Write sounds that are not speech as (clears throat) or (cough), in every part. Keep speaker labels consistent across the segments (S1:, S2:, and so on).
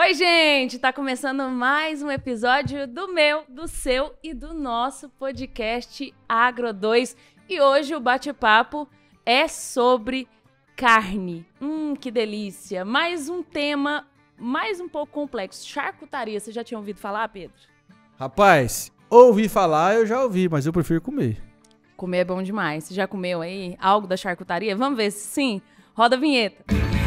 S1: Oi, gente! Tá começando mais um episódio do meu, do seu e do nosso podcast Agro 2. E hoje o bate-papo é sobre carne. Hum, que delícia! Mais um tema mais um pouco complexo. Charcutaria, você já tinha ouvido falar, Pedro?
S2: Rapaz, ouvi falar, eu já ouvi, mas eu prefiro comer.
S1: Comer é bom demais. Você já comeu aí algo da charcutaria? Vamos ver se sim. Roda a vinheta. Música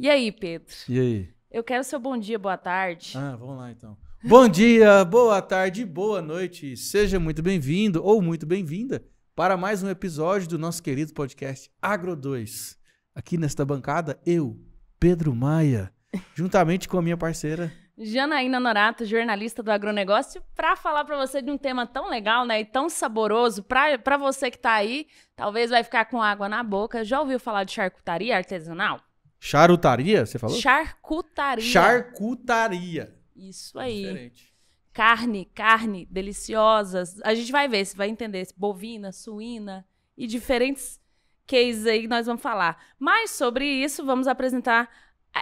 S1: E aí, Pedro? E aí? Eu quero seu bom dia, boa tarde.
S2: Ah, vamos lá então. Bom dia, boa tarde, boa noite. Seja muito bem-vindo ou muito bem-vinda para mais um episódio do nosso querido podcast Agro 2. Aqui nesta bancada, eu, Pedro Maia, juntamente com a minha parceira
S1: Janaína Norato, jornalista do agronegócio, para falar para você de um tema tão legal, né, e tão saboroso para você que está aí, talvez vai ficar com água na boca. Já ouviu falar de charcutaria artesanal?
S2: Charutaria, você falou?
S1: Charcutaria.
S2: Charcutaria. Isso aí.
S1: Diferente. Carne, carne, deliciosas. A gente vai ver, você vai entender. Bovina, suína e diferentes cases aí que nós vamos falar. Mas sobre isso, vamos apresentar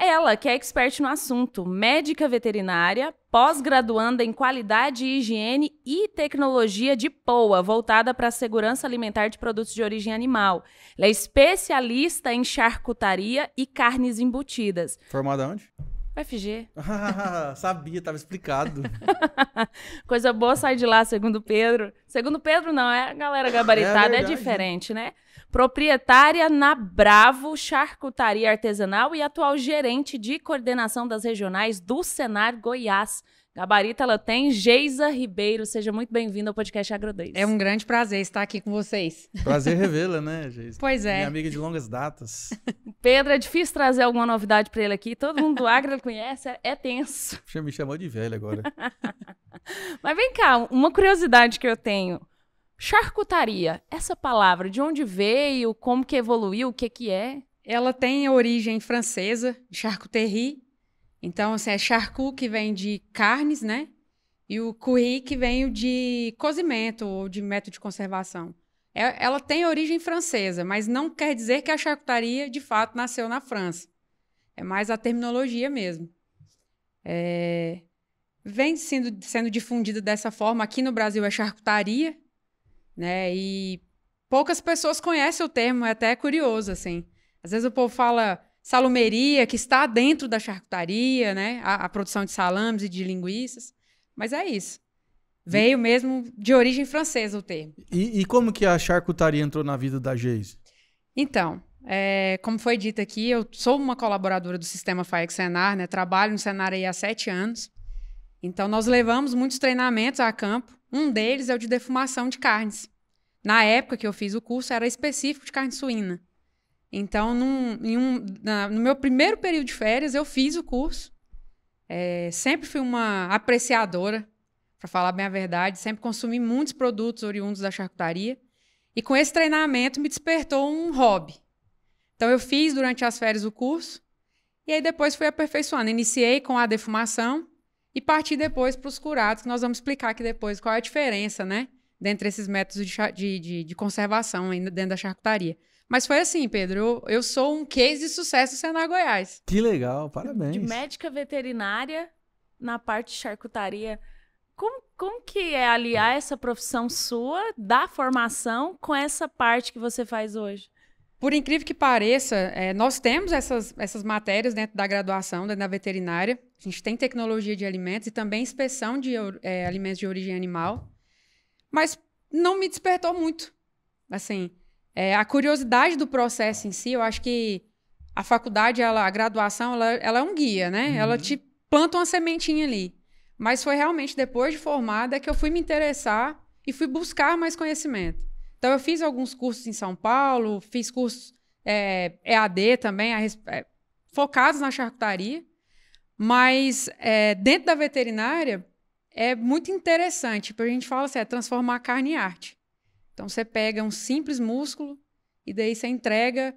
S1: ela, que é expert no assunto, médica veterinária, pós-graduanda em qualidade, higiene e tecnologia de POA, voltada para a segurança alimentar de produtos de origem animal. Ela é especialista em charcutaria e carnes embutidas.
S2: Formada onde? UFG. (laughs) sabia, estava explicado.
S1: (laughs) Coisa boa sai de lá, segundo Pedro. Segundo Pedro, não, é a galera gabaritada, é, é, diferente, né? proprietária na Bravo Charcutaria Artesanal e atual gerente de coordenação das regionais do Senar Goiás. Gabarita, ela tem Geisa Ribeiro. Seja muito bem-vinda ao podcast Agrodez. É um grande prazer estar aqui com vocês. Prazer
S2: revê-la, né, Geisa? (laughs) Pois é. Minha amiga de longas datas.
S1: (laughs) Pedro, é difícil trazer alguma novidade para ele aqui. Todo mundo do Agro conhece, é, é tenso.
S2: Você me chamou de velho agora. (laughs)
S1: Mas vem cá, uma curiosidade que eu tenho. Charcutaria, essa palavra, de onde veio, como que evoluiu, o que que é? Ela tem
S3: origem francesa, charcuterie. Então, assim, é charcut que vem de carnes, né? E o curry que vem de cozimento ou de método de conservação. É, ela tem origem francesa, mas não quer dizer que a charcutaria de fato nasceu na França. É mais a terminologia mesmo. É... Vem sendo, sendo difundida dessa forma. Aqui no Brasil é charcutaria, né? E poucas pessoas conhecem o termo, é até curioso, assim. Às vezes o povo fala salumeria, que está dentro da charcutaria, né? A, a produção de salames e de linguiças, mas é isso. Veio mesmo de origem francesa o termo.
S2: E, e, como que a charcutaria entrou na vida da Geise?
S3: Então, é, como foi dito aqui, eu sou uma colaboradora do sistema FAEC Senar, né? Trabalho no Senar há sete anos. Então, nós levamos muitos treinamentos a campo. Um deles é o de defumação de carnes. Na época que eu fiz o curso, era específico de carne suína. Então, num, um, na, no meu primeiro período de férias, eu fiz o curso. É, sempre fui uma apreciadora, para falar bem a verdade. Sempre consumi muitos produtos oriundos da charcutaria. E com esse treinamento me despertou um hobby. Então, eu fiz durante as férias o curso. E aí depois fui aperfeiçoando. Iniciei com a defumação e partir depois para os curados, que nós vamos explicar aqui depois qual é a diferença, né? Dentre esses métodos de, de, de conservação ainda dentro da charcutaria. Mas foi assim, Pedro. Eu, eu sou um case de sucesso
S1: sendo Senar Goiás.
S2: Que legal, parabéns. De médica
S1: veterinária na parte de charcutaria. Como, como que é aliar essa profissão sua da formação com essa parte que você faz hoje?
S3: Por incrível que pareça, é, nós temos essas, essas matérias dentro da graduação, dentro da veterinária, a gente tem tecnologia de alimentos e também inspeção de é, alimentos de origem animal, mas não me despertou muito. Assim, é, a curiosidade do processo em si, eu acho que a faculdade, ela, a graduação, ela, ela é um guia, né? Uhum. Ela te planta uma sementinha ali. Mas foi realmente depois de formada que eu fui me interessar e fui buscar mais conhecimento. Então, eu fiz alguns cursos em São Paulo, fiz cursos é, EAD também, a, é, focados na charcutaria. Mas é, dentro da veterinária é muito interessante, porque a gente fala assim, é transformar a carne em arte. Então você pega um simples músculo e daí você entrega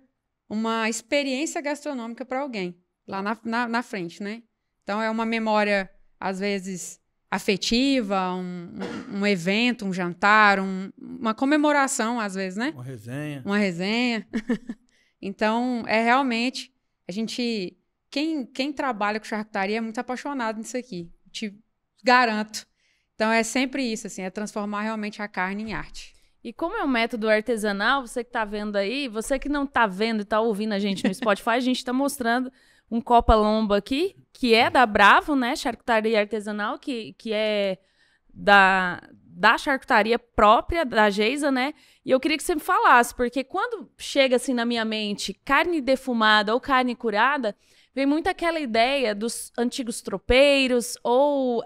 S3: uma experiência gastronômica para alguém lá na, na, na, frente, né? Então é uma memória às vezes afetiva, um, um, um evento, um jantar, um, uma comemoração às vezes, né? Uma
S2: resenha. Uma
S3: resenha. (laughs) então é realmente a gente quem, quem trabalha com charcutaria é muito apaixonado nisso aqui. Te
S1: garanto. Então é sempre isso, assim, é transformar realmente a carne em arte. E como é um método artesanal, você que está vendo aí, você que não está vendo e está ouvindo a gente no Spotify, a gente está mostrando um Copa Lomba aqui, que é da Bravo, né? Charcutaria artesanal, que, que é da, da charcutaria própria da Geisa, né? E eu queria que você me falasse, porque quando chega assim na minha mente carne defumada ou carne curada, vem muito aquela ideia dos antigos tropeiros ou uh,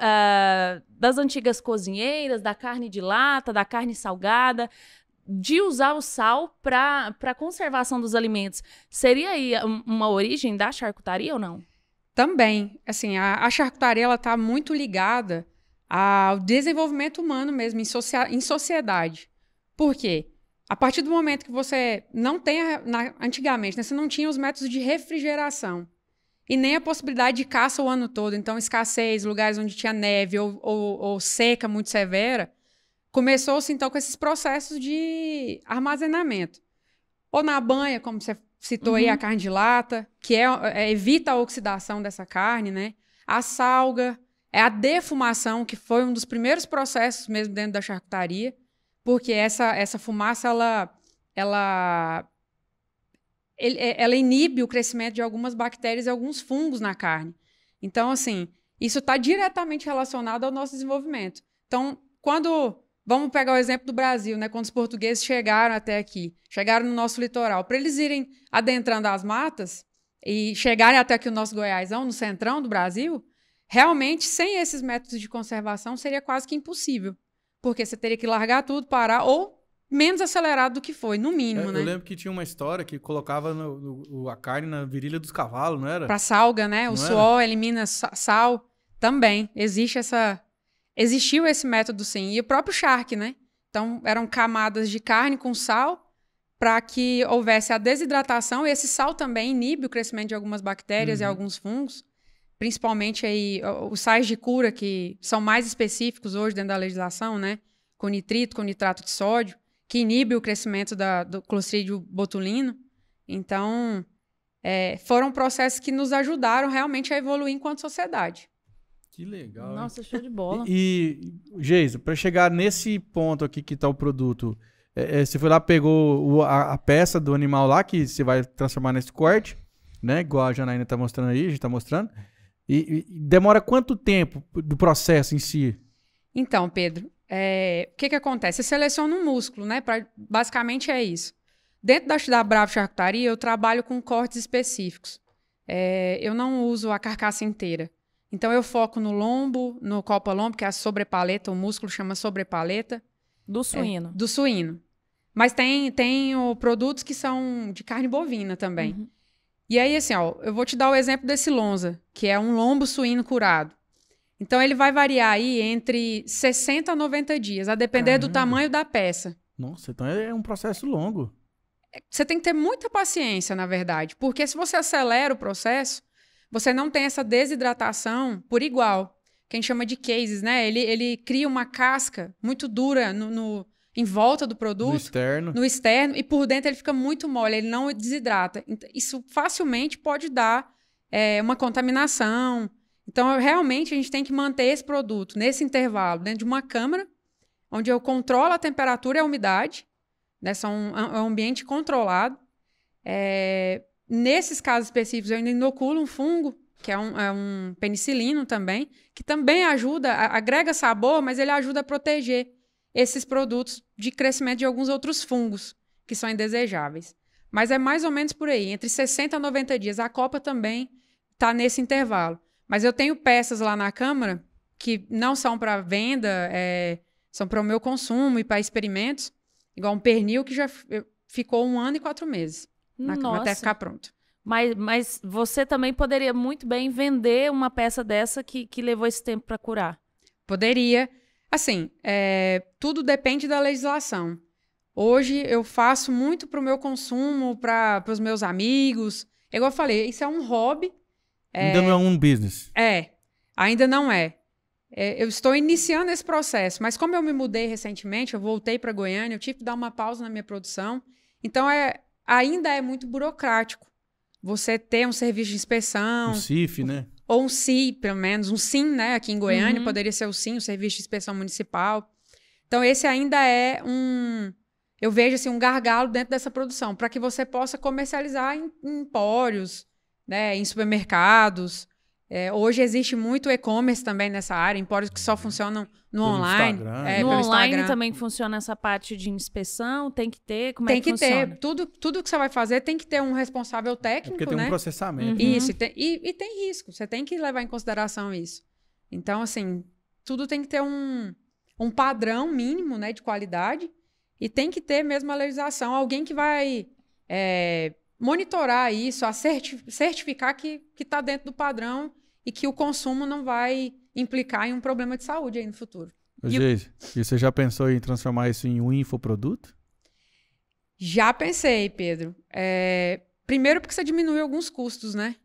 S1: das antigas cozinheiras, da carne de lata, da carne salgada, de usar o sal para conservação dos alimentos. Seria aí uma origem da charcutaria ou não? Também. Assim, a, a charcutaria ela está muito ligada
S3: ao desenvolvimento humano mesmo, em, socia em sociedade. Por quê? A partir do momento que você não tem, antigamente, né, você não tinha os métodos de refrigeração. E nem a possibilidade de caça o ano todo. Então, escassez, lugares onde tinha neve ou, ou, ou seca muito severa, começou-se então com esses processos de armazenamento. Ou na banha, como você citou uhum. aí, a uhum. carne de lata, que é, é, evita a oxidação dessa carne, né? A salga, é a defumação, que foi um dos primeiros processos mesmo dentro da charcutaria, porque essa, essa fumaça, ela, ela ele, é, ela inibe o crescimento de algumas bactérias e alguns fungos na carne. Então, assim, isso está diretamente relacionado ao nosso desenvolvimento. Então, quando. Vamos pegar o exemplo do Brasil, né? Quando os portugueses chegaram até aqui, chegaram no nosso litoral. Para eles irem adentrando as matas e chegarem até aqui o nosso Goiásão, no centrão do Brasil, realmente, sem esses métodos de conservação, seria quase que impossível. Porque você teria que largar tudo, parar, ou menos acelerado do que foi, no mínimo, é, né? Eu lembro
S2: que tinha uma história que colocava no, no, a carne na virilha dos cavalos, não era? Pra salga, né? Não o suor era?
S3: elimina sal. Também existe essa... Existiu esse método, sim. E o próprio shark né? Então, eram camadas de carne com sal para que houvesse a desidratação. E esse sal também inibe o crescimento de algumas bactérias uhum. e alguns fungos. Principalmente aí os sais de cura, que são mais específicos hoje dentro da legislação, né? Com nitrito, com nitrato de sódio que inibe o crescimento da, do clostridio botulino. Então, é, foram processos que nos ajudaram realmente a evoluir enquanto sociedade.
S2: Que legal. Nossa, hein? show de bola. E, e Geisa, para chegar nesse ponto aqui que está o produto, é, é, você foi lá, pegou o, a, a, peça do animal lá, que você vai transformar nesse corte, né? Igual a Janaína está mostrando aí, a gente está mostrando. E, e, demora quanto tempo do processo em si?
S3: Então, Pedro, é, o que, que acontece? Você seleciona um músculo, né? Pra, basicamente é isso. Dentro da, da Bravo Charcutaria, eu trabalho com cortes específicos. É, eu não uso a carcaça inteira. Então, eu foco no lombo, no copa-lombo, que é a sobrepaleta, o músculo chama sobrepaleta. Do suíno. É, do suíno. Mas tem, tem o, produtos que são de carne bovina também. Uhum. E aí, assim, ó, eu vou te dar o exemplo desse lonza, que é um lombo suíno curado. Então ele vai variar aí entre 60 a 90 dias, a depender Caramba. do tamanho da peça.
S2: Nossa, então é um processo longo.
S3: É, você tem que ter muita paciência, na verdade, porque se você acelera o processo, você não tem essa desidratação por igual, quem chama de cases, né? Ele, ele cria uma casca muito dura no, no em volta do produto, no
S2: externo. no
S3: externo, e por dentro ele fica muito mole, ele não desidrata. Então, isso facilmente pode dar é, uma contaminação, então, eu, realmente, a gente tem que manter esse produto nesse intervalo dentro de uma câmara, onde eu controlo a temperatura e a umidade, né? São um, é um ambiente controlado. É, nesses casos específicos, eu ainda inoculo um fungo, que é um, é um penicilino também, que também ajuda, a, agrega sabor, mas ele ajuda a proteger esses produtos de crescimento de alguns outros fungos que são indesejáveis. Mas é mais ou menos por aí, entre 60 a 90 dias. A copa também está nesse intervalo. Mas eu tenho peças lá na Câmara que não são para venda, é, são para o meu consumo e para experimentos. Igual um pernil
S1: que já ficou um ano e quatro meses
S3: na Nossa. Câmara até ficar pronto.
S1: Mas, mas você também poderia muito bem vender uma peça dessa que, que levou esse tempo para curar. Poderia. Assim, é, tudo depende da legislação. Hoje
S3: eu faço muito para o meu consumo, para os meus amigos. É igual eu falei, isso é um hobby Ainda não é um business. É, ainda não é. é. Eu estou iniciando esse processo, mas como eu me mudei recentemente, eu voltei para Goiânia, eu tive que dar uma pausa na minha produção. Então, é, ainda é muito burocrático você ter um serviço de inspeção. Um
S2: CIF, né?
S3: Ou um CI, pelo menos, um SIM, né? Aqui em Goiânia uhum. poderia ser o SIM, o Serviço de Inspeção Municipal. Então, esse ainda é um. Eu vejo assim, um gargalo dentro dessa produção, para que você possa comercializar em, em né, em supermercados. É, hoje existe muito e-commerce também nessa área, empórios que só funcionam no pelo online. Instagram. É, né? no online Instagram. também funciona essa parte de inspeção, tem que ter, como é tem é que, que funciona? ter, tudo, tudo que você vai fazer tem que ter um responsável técnico, é porque tem um né? processamento. Uhum. Né? Isso, e tem, e, e tem risco, você tem que levar em consideração isso. Então, assim, tudo tem que ter um, um padrão mínimo né, de qualidade e tem que ter mesmo a legislação, alguém que vai é, monitorar isso, a certi certificar que está dentro do padrão e que o consumo não vai implicar em um problema de saúde aí no futuro.
S2: e, e você já pensou em transformar isso em um infoproduto?
S3: Já pensei, Pedro. É, primeiro porque você diminui alguns custos, né?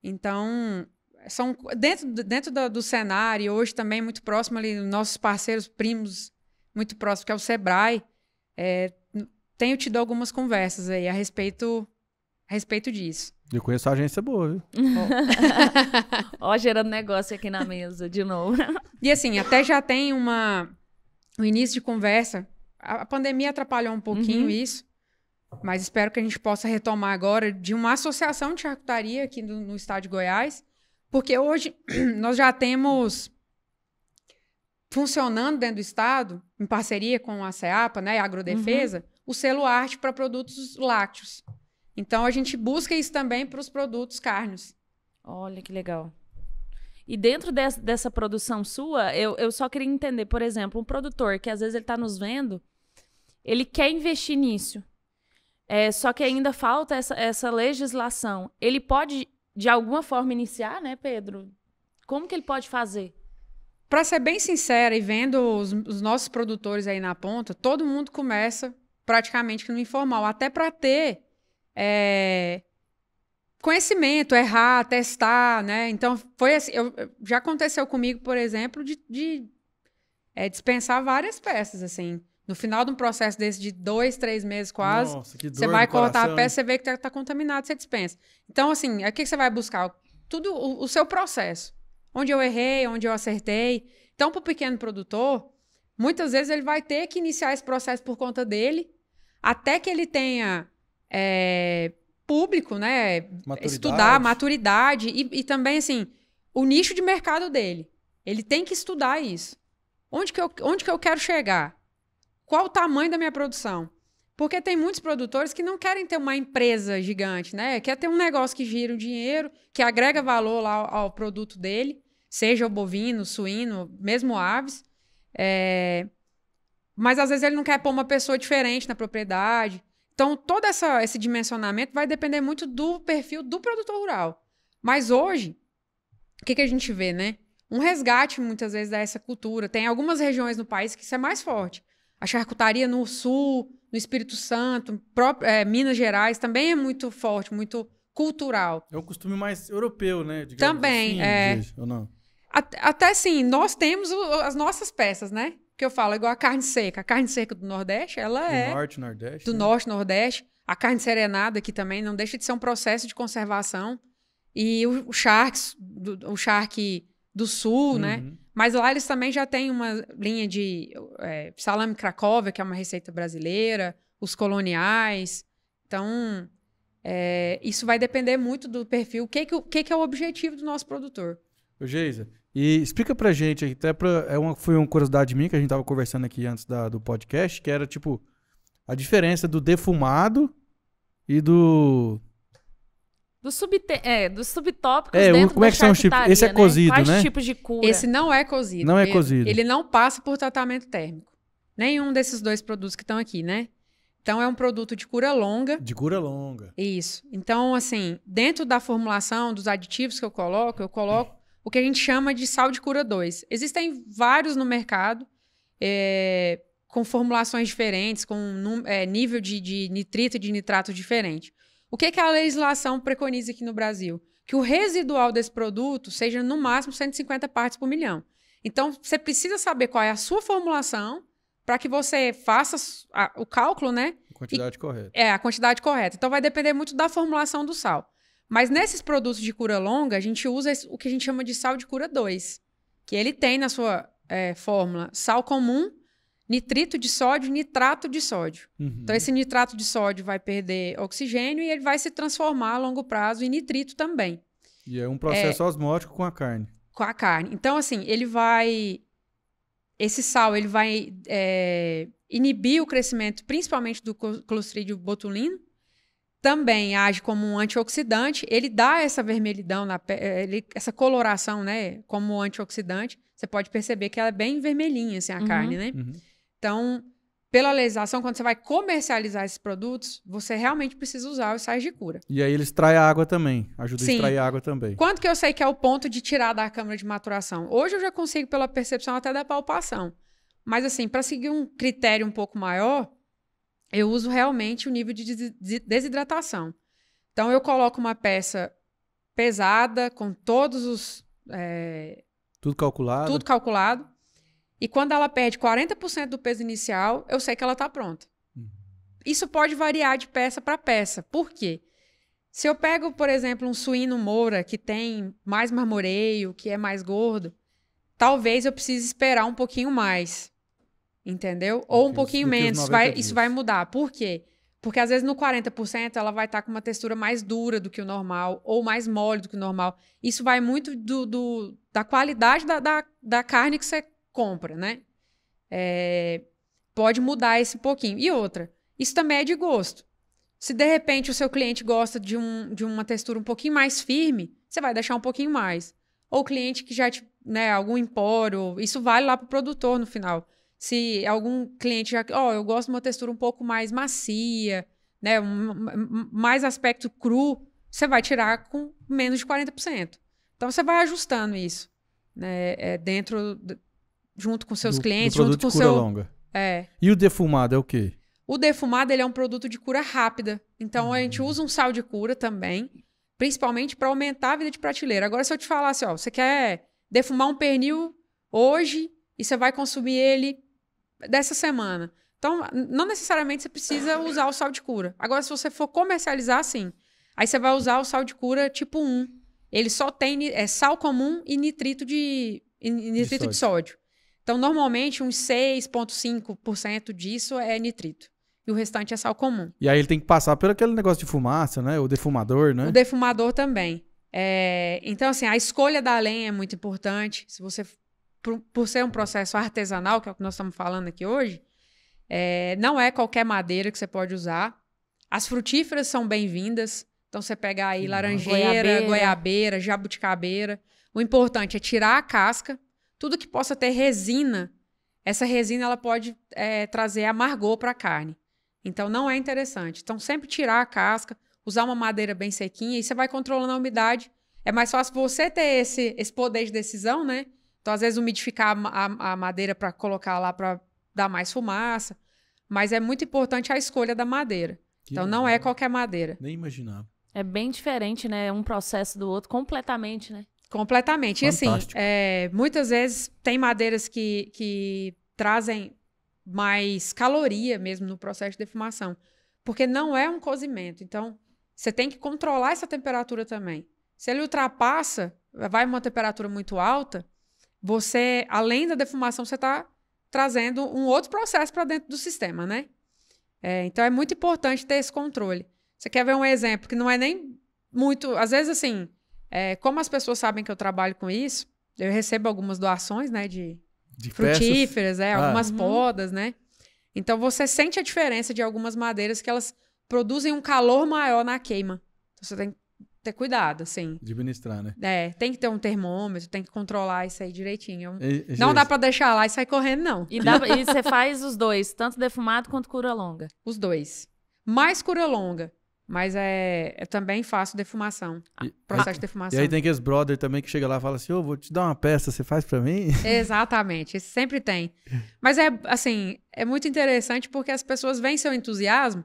S3: Então, são dentro, dentro do, do cenário, hoje também é muito próximo ali, nossos parceiros primos, muito próximo, que é o Sebrae, é, tenho tido algumas conversas aí a respeito, a respeito disso.
S2: Eu conheço a agência boa, viu? (laughs)
S3: Ó, gerando negócio aqui na mesa de novo. (laughs) e assim, até já tem uma um início de conversa. A, a pandemia atrapalhou um pouquinho uhum. isso, mas espero que a gente possa retomar agora de uma associação de charcutaria aqui no, no estado de Goiás, porque hoje (clears throat) nós já temos funcionando dentro do estado, em parceria com a CEAPA, né, a Agrodefesa, uhum o selo arte para produtos lácteos. Então a gente busca isso também para os produtos
S1: carnes. Olha que legal. E dentro de, dessa produção sua, eu, eu só queria entender, por exemplo, um produtor que às vezes ele está nos vendo, ele quer investir nisso. É, só que ainda falta essa, essa legislação. Ele pode, de alguma forma, iniciar, né, Pedro? Como que ele pode fazer? Para
S3: ser bem sincera e vendo os, os nossos produtores aí na ponta, todo mundo começa praticamente que no informal, até para ter é, conhecimento, errar, testar, né? Então, foi assim, eu, já aconteceu comigo, por exemplo, de, de é, dispensar várias peças, assim. No final de um processo desse de dois, três meses quase, Nossa, você vai cortar coração. a peça, você vê que tá, tá contaminado, você dispensa. Então, assim, o que você vai buscar tudo o, o seu processo. Onde eu errei, onde eu acertei. Então, para o pequeno produtor, muitas vezes ele vai ter que iniciar esse processo por conta dele, até que ele tenha é, público, né?
S2: Maturidade. Estudar,
S3: maturidade e, e também, assim, o nicho de mercado dele. Ele tem que estudar isso. Onde que eu, onde que eu quero chegar? Qual o tamanho da minha produção? Porque tem muitos produtores que não querem ter uma empresa gigante, né? Quer ter um negócio que gira o dinheiro, que agrega valor lá ao, ao produto dele, seja o bovino, o suíno, mesmo aves. É... Mas às vezes ele não quer pôr uma pessoa diferente na propriedade. Então, todo essa, esse dimensionamento vai depender muito do perfil do produtor rural. Mas hoje, o que, que a gente vê, né? Um resgate, muitas vezes, dessa cultura. Tem algumas regiões no país que isso é mais forte. A charcutaria no sul, no Espírito Santo, próprio, é, Minas Gerais, também é muito forte, muito cultural. É um costume mais
S2: europeu, né? Digamos também, assim, é. Ou não?
S3: Até, até sim, nós temos as nossas peças, né? que eu falo, é igual a carne seca. A carne seca do Nordeste, ela do é. Do
S2: Norte, Nordeste. Do né?
S3: Norte, Nordeste. A carne serenada aqui também não deixa de ser um processo de conservação. E o, o charque, do, o charque do Sul, né? uhum. né? Mas lá eles também já têm uma linha de é, salame cracóvia, que é uma receita brasileira, os coloniais. Então, é, isso vai depender muito do perfil. O que, que, que, que é o objetivo do nosso produtor?
S2: Ô, Geisa, e explica pra gente, até pra, é uma, foi uma curiosidade minha que a gente tava conversando aqui antes da, do podcast, que era tipo a diferença do defumado e do.
S1: Do, subte
S3: é, do subtópico. é, dentro como é que são os tipos? Esse é né? cozido, né? Quais né? tipos de cura? Esse não é cozido. Não é cozido. Ele não passa por tratamento térmico. Nenhum desses dois produtos que estão aqui, né? Então, é um produto de cura longa. De cura longa. Isso. Então, assim, dentro da formulação, dos aditivos que eu coloco, eu coloco o que a gente chama de sal de cura 2. Existem vários no mercado, é, com formulações diferentes, com é, nível de, de nitrito e de nitrato diferente. O que, que a legislação preconiza aqui no Brasil? Que o residual desse produto seja no máximo 150 partes por milhão. Então, você precisa saber qual é a sua formulação para que você faça a, o cálculo, né?
S2: A quantidade e, correta.
S3: É, a quantidade correta. Então, vai depender muito da formulação do sal. Mas nesses produtos de cura longa, a gente usa o que a gente chama de sal de cura 2, que ele tem na sua é, fórmula sal comum, nitrito de sódio, nitrato de sódio. Uhum. Então, esse nitrato de sódio vai perder oxigênio e ele vai se transformar a longo prazo em nitrito também.
S2: E é um processo é, osmótico com a carne.
S3: Com a carne. Então, assim, ele vai. Esse sal ele vai é, inibir o crescimento, principalmente do clostridio botulino, também age como um antioxidante, ele dá essa vermelhidão na pele, eh, essa coloração, né, como antioxidante. Você pode perceber que ela é bem vermelhinha assim a uhum. carne, né? Uhum. Então, pela legislação, quando você vai comercializar esses produtos, você realmente precisa usar os sais de cura.
S2: E aí eles traem água também, ajuda Sim. a extrair água também. Quanto
S3: que eu sei que é o ponto de tirar da câmara de maturação? Hoje eu já consigo pela percepção até da palpação. Mas assim, para seguir um critério um pouco maior, eu uso realmente o nível de desidratação. Então, eu coloco uma peça pesada, com todos os. É,
S2: tudo calculado. Tudo
S3: calculado. E quando ela perde 40% do peso inicial, eu sei que ela está pronta. Uhum. Isso pode variar de peça para peça. Por quê? Se eu pego, por exemplo, um suíno moura que tem mais marmoreio, que é mais gordo, talvez eu precise esperar um pouquinho mais entendeu? Ou um pouquinho menos. Isso vai, isso vai mudar. Por quê? Porque às vezes no 40% ela vai estar tá com uma textura mais dura do que o normal, ou mais mole do que o normal. Isso vai muito do, do da qualidade da, da, da, carne que você compra, né? É, pode mudar esse pouquinho. E outra, isso também é de gosto. Se de repente o seu cliente gosta de, um, de uma textura um pouquinho mais firme, você vai deixar um pouquinho mais. Ou cliente que já te, né, algum empório, isso vale lá para o produtor no final se algum cliente já, ó, oh, eu gosto de uma textura um pouco mais macia, né, um, mais aspecto cru, você vai tirar com menos de 40%. Então você vai ajustando isso, né, é, dentro junto com seus do, clientes, do junto com cura seu longa. É.
S2: E o defumado é o quê?
S3: O defumado ele é um produto de cura rápida. Então hum. a gente hum. usa um sal de cura também, principalmente para aumentar a vida de prateleira. Agora se eu te falasse, ó, você quer defumar um pernil hoje e você vai consumir ele dessa semana. Então, não necessariamente você precisa usar o sal de cura. Agora, se você for comercializar, sim. Aí você vai usar o sal de cura tipo 1. Ele só tem é, sal comum e nitrito de, e nitrito de, de sódio. sódio. Então, normalmente, uns 6,5% disso é nitrito. E o restante é sal comum.
S2: E aí ele tem que passar por aquele negócio de fumaça, né? O defumador, né? O
S3: defumador também. É, então, assim, a escolha da lenha é muito importante. Se você por, por ser um processo artesanal, que é o que nós estamos falando aqui hoje, é, não é qualquer madeira que você pode usar. As frutíferas são bem-vindas. Então, você pega aí uhum. laranjeira, goiabeira. goiabeira, jabuticabeira. O importante é tirar a casca. Tudo que possa ter resina, essa resina ela pode é, trazer amargor para a carne. Então, não é interessante. Então, sempre tirar a casca, usar uma madeira bem sequinha e você vai controlando a umidade. É mais fácil você ter esse, esse poder de decisão, né? Então, às vezes, umidificar a, a madeira para colocar lá para dar mais fumaça. Mas é muito importante a escolha da madeira. Que então, não é qualquer madeira.
S2: Nem imaginava.
S3: É bem diferente, né? Um processo do outro, completamente, né? Completamente. Fantástico. E assim, é, muitas vezes tem madeiras que, que trazem mais caloria mesmo no processo de defumação, porque não é um cozimento. Então, você tem que controlar essa temperatura também. Se ele ultrapassa, vai uma temperatura muito alta, você, além da defumação, você está trazendo um outro processo para dentro do sistema, né? É, então é muito importante ter esse controle. Você quer ver um exemplo que não é nem muito. Às vezes, assim, é, como as pessoas sabem que eu trabalho com isso, eu recebo algumas doações, né? De, de frutíferas, é, ah, algumas uhum. podas, né? Então você sente a diferença de algumas madeiras que elas produzem um calor maior na queima. Então, você tem que ter cuidado, assim.
S2: Administrar, né?
S3: É, tem que ter um termômetro, tem que controlar isso aí direitinho. E, e, não dá para deixar lá e sair correndo, não. E, você faz os
S1: dois, tanto defumado quanto cura longa? Os dois.
S3: Mais cura longa. Mas é, eu é também faço defumação. E, ah, processo de defumação. E aí tem
S2: aqueles brother também que chega lá e fala assim: Ô, oh, vou te dar uma peça, você faz para mim? (laughs)
S3: Exatamente, sempre tem. Mas é, assim, é muito interessante porque as pessoas veem seu entusiasmo.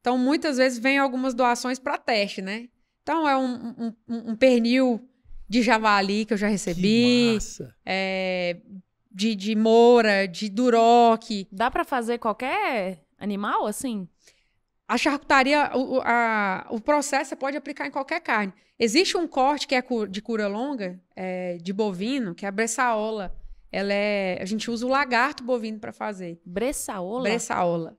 S3: Então, muitas vezes, vêm algumas doações para teste, né? Então é um, um, um pernil de javali que eu já recebi. É, de, de moura, de duroc. Dá para fazer qualquer animal assim? A charcutaria, o, a, o processo você pode aplicar em qualquer carne. Existe um corte que é de cura longa, é, de bovino, que é a bressaola. Ela é, a gente usa o lagarto bovino para fazer. Bressaola? Bressaola.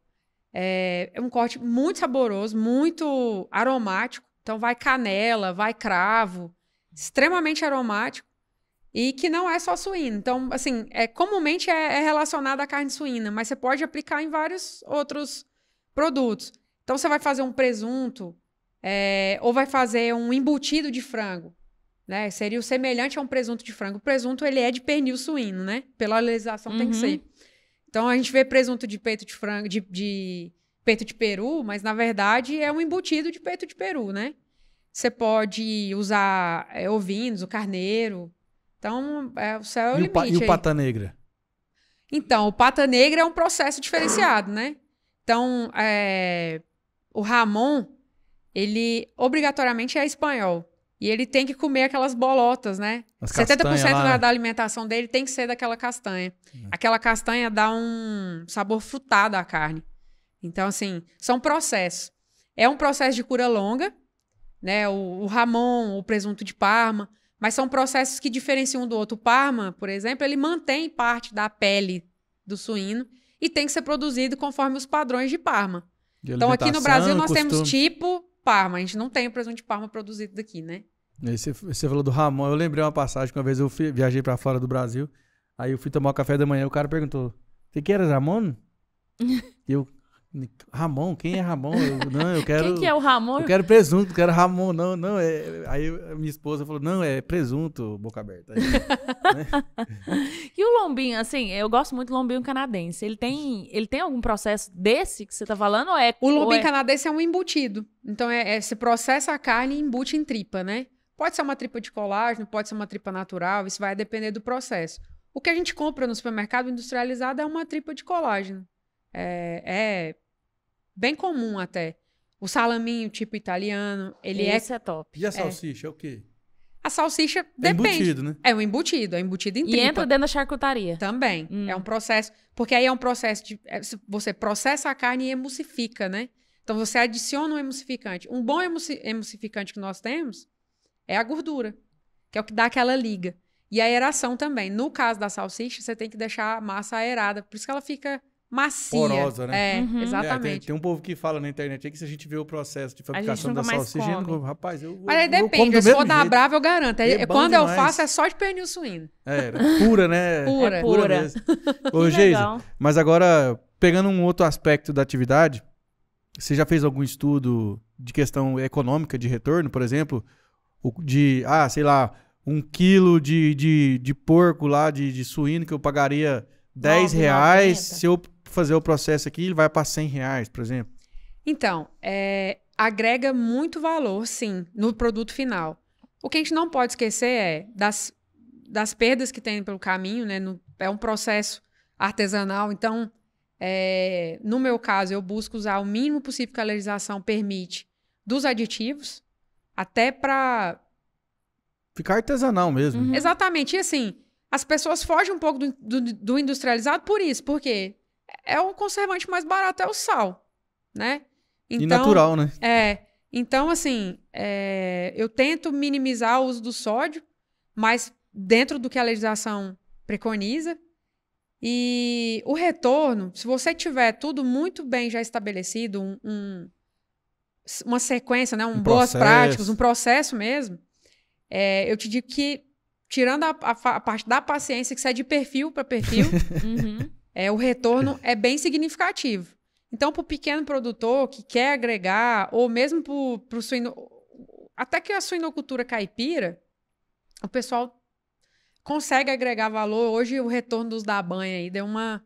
S3: É, é um corte muito saboroso, muito aromático. Então vai canela, vai cravo, extremamente aromático e que não é só suíno. Então, assim, é comumente é, é relacionado à carne suína, mas você pode aplicar em vários outros produtos. Então você vai fazer um presunto é, ou vai fazer um embutido de frango, né? Seria o semelhante a um presunto de frango. O presunto ele é de pernil suíno, né? Pela legislação uhum. tem que uhum. ser. Então a gente vê presunto de peito de frango, de, de peito de peru, mas na verdade é um embutido de peito de peru, né? Você pode usar é, ovinos, o carneiro. Então, é, o céu é o e limite. O e o pata negra? Então, o pata negra é um processo diferenciado, né? Então, é, o Ramon, ele obrigatoriamente é espanhol. E ele tem que comer aquelas bolotas, né? As 70% lá, né? da alimentação dele tem que ser daquela castanha. É. Aquela castanha dá um sabor frutado à carne. Então, assim, são processos. É um processo de cura longa, né? O, o Ramon, o presunto de Parma, mas são processos que diferenciam um do outro. O Parma, por exemplo, ele mantém parte da pele do suíno e tem que ser produzido conforme os padrões de Parma.
S2: De então, aqui tá no Brasil, nós costume. temos
S3: tipo Parma. A gente não tem o presunto de Parma produzido daqui, né?
S2: você falou do Ramon. Eu lembrei uma passagem que uma vez eu fui, viajei para fora do Brasil. Aí eu fui tomar o café da manhã. O cara perguntou: Você quer Ramon? (laughs) eu, Ramon, quem é Ramon? Eu, não, eu quero. Quem que é o Ramon? Eu quero presunto, quero Ramon, não, não. É, aí minha esposa falou: não, é presunto, boca aberta. Aí, né?
S1: (laughs) E o lombinho, assim, eu gosto muito do lombinho canadense. Ele tem, ele tem algum processo desse que você tá falando? Ou é, o lombinho é...
S3: canadense é um embutido. Então, é, é, você processa a carne e embute em tripa, né? Pode ser uma tripa de colágeno, pode ser uma tripa natural, isso vai depender do processo. O que a gente compra no supermercado industrializado é uma tripa de colágeno. é, é bem comum até. O salaminho tipo italiano, ele é Esse é... é top. E a é. salsicha, é, é o quê? A salsicha é depende. É embutido, né? É um embutido, é um embutido em E entra dentro da charcutaria. Também. Hum. É um processo, porque aí é um processo de é, você processa a carne e emulsifica, né? Então você adiciona um emulsificante. Um bom emulsificante que nós temos é a gordura, que é o que dá aquela liga. E a aeração também. No caso da salsicha, você tem que deixar a massa aerada, por isso que ela fica macia. Porosa, né? É, uhum. exatamente. É, tem,
S2: tem, um povo que fala na internet que se a gente vê o processo de fabricação da salsicha, come. rapaz, eu Mas aí eu, depende, eu se for da
S3: brava, eu garanto. É, é quando demais. eu faço, é só de pernil suíno.
S2: É, né? pura, né? (laughs) Pura. É pura.
S3: pura.
S2: (laughs) Ô, Geisa, mas agora, pegando um outro aspecto da atividade, você já fez algum estudo de questão econômica de retorno, por exemplo? De, ah, sei lá, um quilo de, de, de porco lá, de, de suíno que eu pagaria 10 reais, se eu fazer o processo aqui, ele vai para 100 reais, por exemplo?
S3: Então, é, agrega muito valor, sim, no produto final. O que a gente não pode esquecer é das, das perdas que tem pelo caminho, né? No, é um processo artesanal, então, é, no meu caso, eu busco usar o mínimo possível que a legislação permite dos aditivos, até para
S2: ficar artesanal mesmo. Uhum.
S3: Exatamente. E assim, as pessoas fogem um pouco do, do, do industrializado por isso, porque é o conservante mais barato é o sal, né?
S2: Então, e natural, né?
S3: É. Então, assim, é, eu tento minimizar o uso do sódio, mas dentro do que a legislação preconiza. E o retorno, se você tiver tudo muito bem já estabelecido, um, um, uma sequência, né? um, um boas processo. práticas, um processo mesmo, é, eu te digo que, tirando a, a, a, parte da paciência, que sai é de perfil para perfil, (laughs) uhum, é, o retorno é, é bem significativo. Então, para o pequeno produtor que quer agregar, ou mesmo para o suino. Até que a suinocultura caipira, o pessoal consegue agregar valor. Hoje, o retorno dos da banha aí deu uma,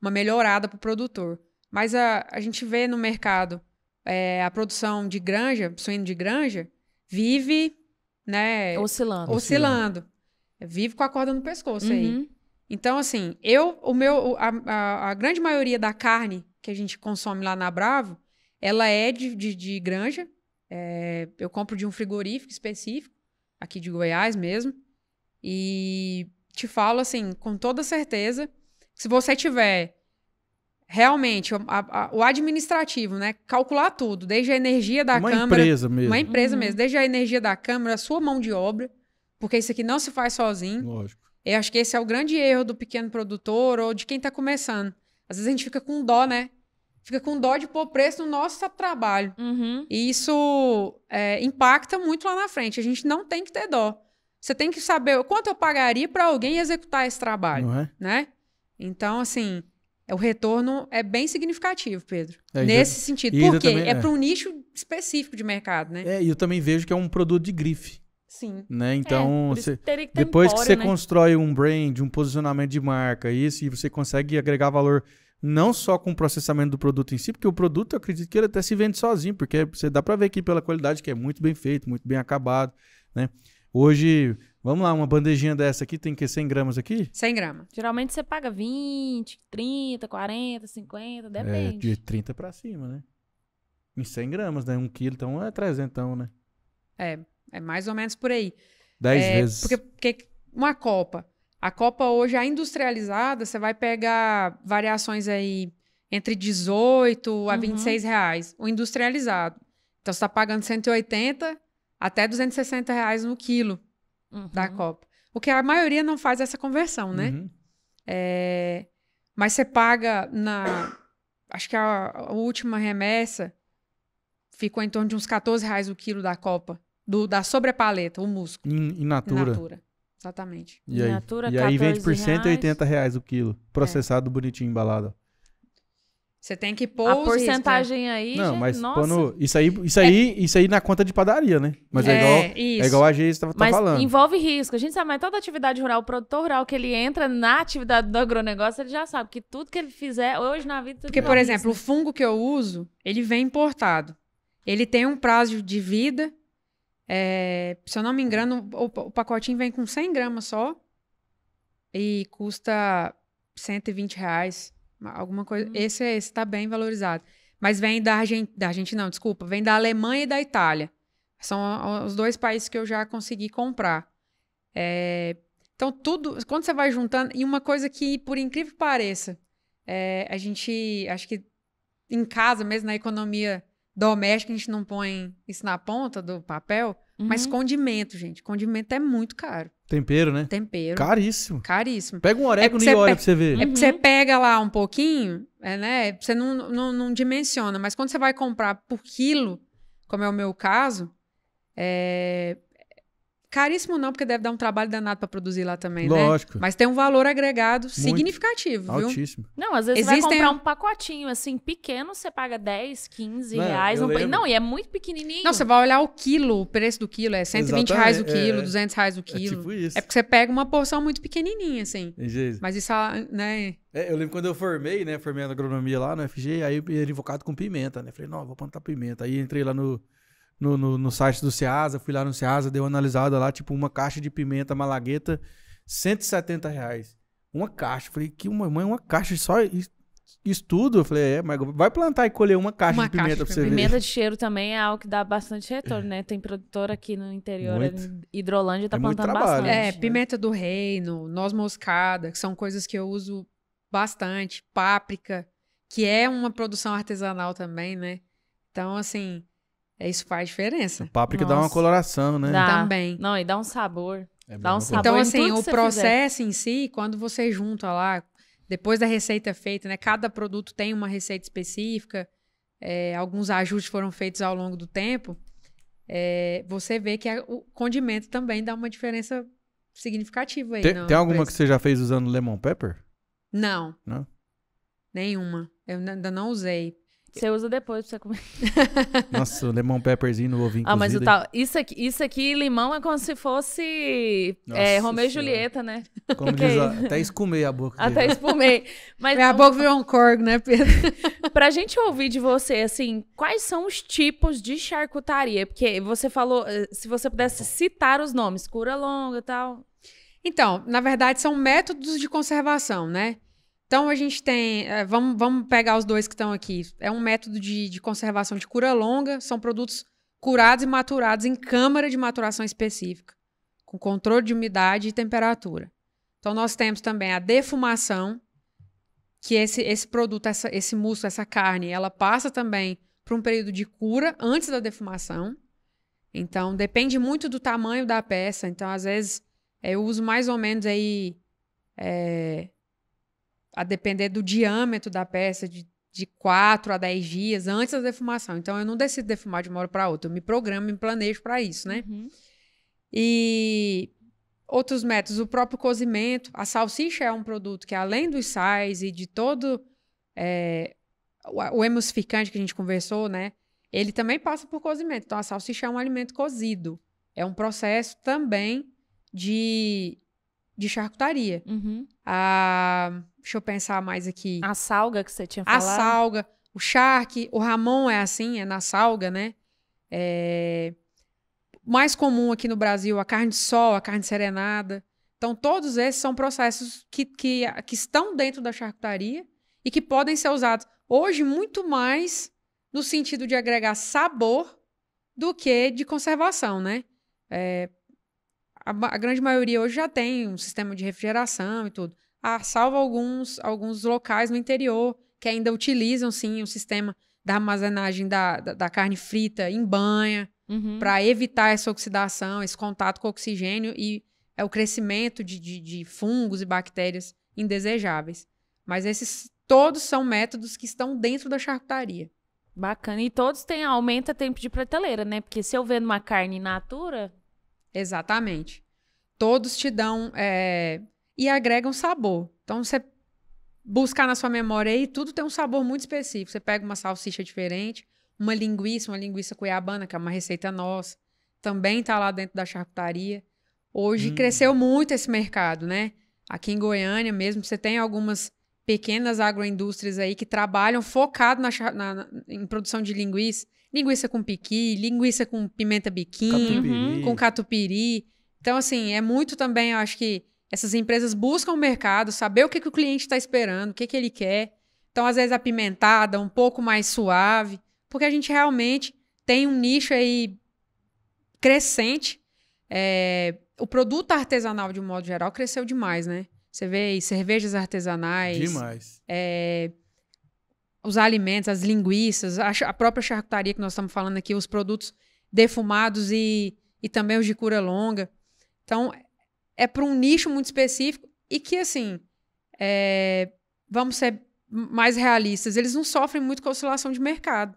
S3: uma melhorada para o produtor. Mas a, a gente vê no mercado é, a produção de granja, suíno de granja, vive né, oscilando, oscilando. Oscilando. Vive com a corda no pescoço uhum. aí. Então, assim, eu, o meu, a, a, a, grande maioria da carne que a gente consome lá na Bravo, ela é de, de, de granja. É, eu compro de um frigorífico específico, aqui de Goiás mesmo. E te falo, assim, com toda certeza, se você tiver realmente a, o administrativo, né? Calcular tudo, desde a energia da uma câmara. Uma empresa mesmo. Uma empresa uhum. mesmo, desde a energia da câmara, a sua mão de obra, porque isso aqui não se faz sozinho. Lógico eu acho que esse é o grande erro do pequeno produtor ou de quem está começando. Às vezes a gente fica com dó, né? Fica com dó de pôr preço no nosso trabalho. Uhum. E isso é, impacta muito lá na frente. A gente não tem que ter dó. Você tem que saber quanto eu pagaria para alguém executar esse trabalho, é? né? Então, assim, o retorno é bem significativo, Pedro. É, nesse já... sentido. Por quê? Também, é, é para um nicho específico de mercado, né? É, e
S2: eu também vejo que é um produto de grife. Sim. Né? É, então, é, você, que tá depois embora, que você né? constrói um brand, um posicionamento de marca, isso, e você consegue agregar valor não só com o processamento do produto em si, porque o produto eu acredito que ele até se vende sozinho, porque você dá para ver aqui pela qualidade que é muito bem feito, muito bem acabado, né? Hoje, vamos lá, uma bandejinha dessa aqui tem que 100 gramas aqui?
S1: 100 gramas. Geralmente você paga 20, 30, 40, 50, depende. É, de
S2: 30 para cima, né? Em 100 gramas, né? Um quilo, então é 300, né?
S3: É, é mais ou menos por aí.
S2: Dez é, vezes. Porque,
S3: porque uma Copa. A Copa hoje, a industrializada, você vai pegar variações aí entre 18 a uhum. 26 reais, o industrializado. Então você está pagando 180 até 260 reais no quilo uhum. da Copa. O que a maioria não faz essa conversão, né? Uhum. É... Mas você paga na. Acho que a, a última remessa ficou em torno de uns 14 reais o quilo da Copa do, da sobrepaleta, o músculo.
S2: In, in natura. In
S3: natura. Exatamente. E aí, natura, e aí vende por reais. 180
S2: reais o quilo. Processado, é. bonitinho, embalado.
S3: Você tem que pôr a né? porcentagem riscos, aí. Não, gente,
S2: mas pano, isso aí, isso aí, é. isso aí na conta de padaria, né? Mas é, é igual, isso. é igual a gente estava tá falando.
S1: envolve risco. A gente sabe, mas toda atividade rural, o produtor rural que ele entra na atividade do agronegócio, ele já sabe que tudo que ele fizer hoje na vida. Porque, por exemplo, risco.
S3: o fungo que eu uso, ele vem importado. Ele tem um prazo de vida é, se eu não me engano, o, o pacotinho vem com 100 gramas só e custa 120 reais, alguma coisa. Hum. Esse está bem valorizado. Mas vem da Argentina, da Argentina, não, desculpa, vem da Alemanha e da Itália. São os dois países que eu já consegui comprar. É, então, tudo, quando você vai juntando, e uma coisa que, por incrível que pareça, é, a gente, acho que em casa mesmo, na economia doméstica, a gente não põe isso na ponta do papel, uhum. mas condimento, gente. Condimento é muito caro. Tempero, né? Tempero. Caríssimo. Caríssimo. Pega um orégano é e olha pra você ver. É porque você uhum. pega lá um pouquinho, é, né? Você não, não, não dimensiona, mas quando você vai comprar por quilo, como é o meu caso, é, Caríssimo não, porque deve dar um trabalho danado para produzir lá também, né? Lógico. né? Mas tem um valor agregado Muito. significativo, Altíssimo. Viu?
S1: Não, às vezes Existem... vai comprar um pacotinho assim pequeno, você paga 10, 15 não, reais. não. Não, e é muito pequenininho. Não,
S3: você vai olhar o quilo, o preço do quilo é 120 Exatamente. reais o é, quilo, é, 200 reais o é quilo. É, tipo isso. é porque você pega uma porção muito pequenininha, assim. Existe. Mas isso, ah, né?
S2: É, eu lembro quando eu formei, né? Formei agronomia lá no FG, aí eu era invocado com pimenta, né? Falei, não, vou plantar pimenta. Aí entrei lá no, no, no, no site do Ceasa, fui lá no Ceasa, dei uma analisada lá, tipo, uma caixa de pimenta malagueta, 170 reais. Uma caixa. Falei, que uma mãe, uma caixa só estudo. Eu falei, é, mas vai plantar e colher uma caixa uma de pimenta caixa pra você pimenta ver. Pimenta de
S1: cheiro também é algo que dá bastante retorno, né? Tem produtor aqui no interior, muito. Hidrolândia, tá é plantando bastante. É, né? pimenta do reino, noz moscada, que são coisas que eu uso
S3: bastante, páprica, que é uma produção artesanal também, né? Então, assim, é isso faz diferença. O páprica Nossa. dá uma coloração, né? Dá. Também. Não, e dá um sabor.
S1: É dá um sabor. Então, assim, o processo
S3: fizer. em si, quando você junta lá, depois da receita é feita, né? Cada produto tem uma receita específica. É, alguns ajustes foram feitos ao longo do tempo. É, você vê que a, é o condimento também dá uma diferença significativa aí. Tem, tem alguma que
S2: você já fez usando lemon pepper? Não. Não?
S1: Nenhuma. Eu ainda não usei. Você usa depois pra você comer.
S2: (laughs) Nossa, o lemon pepperzinho no ovinho. Ah, mas o tal.
S1: Isso aqui, isso aqui, limão, é como se fosse é, Romeu e Julieta, né? Como diz, até escumei a boca. Dele. Até escumei. Mas, Minha é, um... boca virou um corgo, né, Pedro? (laughs) pra gente ouvir de você, assim, quais são os tipos de charcutaria? Porque você falou, eh, se você pudesse citar os nomes,
S3: cura longa e tal. Então, na verdade, são métodos de conservação, né? Então a gente tem, é, vamos, vamos pegar os dois que estão aqui. É um método de, de conservação de cura longa, são produtos curados e maturados em câmara de maturação específica, com controle de umidade e temperatura. Então nós temos também a defumação, que esse, esse produto, essa, esse músculo, essa carne, ela passa também para um período de cura antes da defumação. Então depende muito do tamanho da peça. Então às vezes eu uso mais ou menos aí é, a depender do diâmetro da peça, de, de 4 a 10 dias antes da defumação. Então, eu não decido defumar de uma hora para outra. Eu me programo, me planejo para isso, né? Uhum. E outros métodos, o próprio cozimento. A salsicha é um produto que, além dos sais e de todo é, o, o emulsificante que a gente conversou, né? Ele também passa por cozimento. Então, a salsicha é um alimento cozido. É um processo também de de charcutaria. Uhum. A, deixa eu pensar mais aqui. A salga que você tinha falado. A salga, o charque, o Ramon é assim, é na salga, né? É, mais comum aqui no Brasil, a carne de sol, a carne serenada. Então, todos esses são processos que, que, que estão dentro da charcutaria e que podem ser usados hoje muito mais no sentido de agregar sabor do que de conservação, né? É, a, a, grande maioria hoje já tem um sistema de refrigeração e tudo. Ah, salvo alguns, alguns locais no interior que ainda utilizam, sim, o sistema da armazenagem da, da, da carne frita em banha, uhum. para evitar essa oxidação, esse contato com o oxigênio e é, o crescimento de, de, de fungos e bactérias indesejáveis.
S1: Mas esses todos são métodos que estão dentro da charcutaria. Bacana. E todos têm, aumenta tempo de prateleira, né? Porque se eu vendo uma carne in natura, Exatamente.
S3: Todos te dão é, e agregam sabor. Então você buscar na sua memória aí, tudo tem um sabor muito específico. Você pega uma salsicha diferente, uma linguiça, uma linguiça cuiabana, que é uma receita nossa, também está lá dentro da charcutaria. Hoje hum. cresceu muito esse mercado, né? Aqui em Goiânia mesmo, você tem algumas pequenas agroindústrias aí que trabalham focado na, na, na, em produção de linguiça, linguiça com piqui, linguiça com pimenta biquinho, catupiry. com catupiry. Então, assim, é muito também, eu acho que essas empresas buscam o mercado, saber o que, que o cliente está esperando, o que, que ele quer. Então, às vezes, apimentada, um pouco mais suave, porque a gente realmente tem um nicho aí crescente. É, o produto artesanal, de um modo geral, cresceu demais, né? Você vê aí cervejas artesanais. Demais. É, os alimentos, as linguiças, a, a, própria charcutaria que nós estamos falando aqui, os produtos defumados e, e também os de cura longa. Então, é, é para um nicho muito específico e que, assim, é, vamos ser mais realistas, eles não sofrem muito com a oscilação de mercado.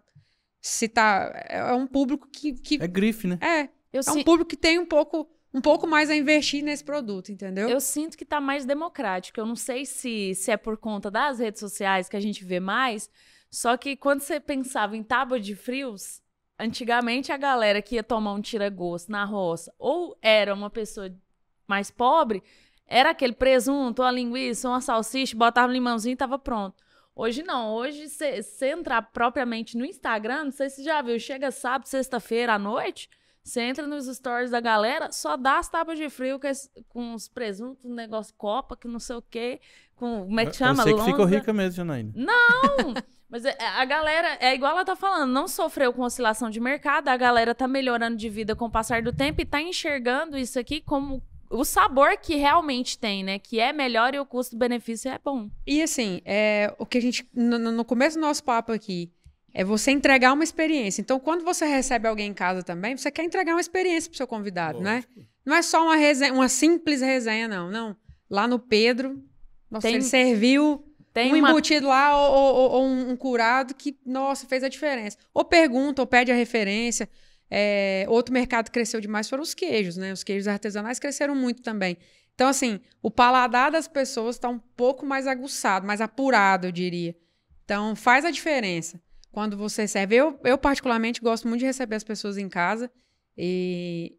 S3: Se tá, é, é um público que. que é grife, né? É. Eu é um público que tem um pouco um pouco
S1: mais a investir nesse produto, entendeu? Eu sinto que está mais democrático. Eu não sei se, se é por conta das redes sociais que a gente vê mais, só que quando você pensava em tábua de frios, antigamente a galera que ia tomar um tira-gosto na roça ou era uma pessoa mais pobre, era aquele presunto, uma linguiça, uma salsicha, botava um limãozinho e estava pronto. Hoje não, hoje você entrar propriamente no Instagram, não sei se já viu, chega sábado, sexta-feira à noite, você entra nos stories da galera, só dá as tábuas de frio com, esse, com os presuntos, um negócio copa, que não sei o quê. Com, como é que chama? Eu sei que ficou rica mesmo, Janaína. Não! (laughs) Mas é, a galera, é igual ela tá falando, não sofreu com oscilação de mercado, a galera tá melhorando de vida com o passar do tempo e tá enxergando isso aqui como o sabor que realmente tem, né? Que é melhor e o custo-benefício é bom.
S3: E assim, é, o que a gente, no, no começo do nosso papo aqui, é você entregar uma experiência. Então, quando você recebe alguém em casa também, você quer entregar uma experiência para o seu convidado, né? Lógico. né? Não é só uma resenha, uma simples resenha, não. Não. Lá no Pedro, nossa, tem, ele serviu tem um uma... embutido lá ou, ou, ou, um curado que, nossa, fez a diferença. Ou pergunta, ou pede a referência. É, outro mercado que cresceu demais foram os queijos, né? Os queijos artesanais cresceram muito também. Então, assim, o paladar das pessoas está um pouco mais aguçado, mais apurado, eu diria. Então, faz a diferença quando você serve. Eu, eu particularmente gosto muito de receber as pessoas em casa e,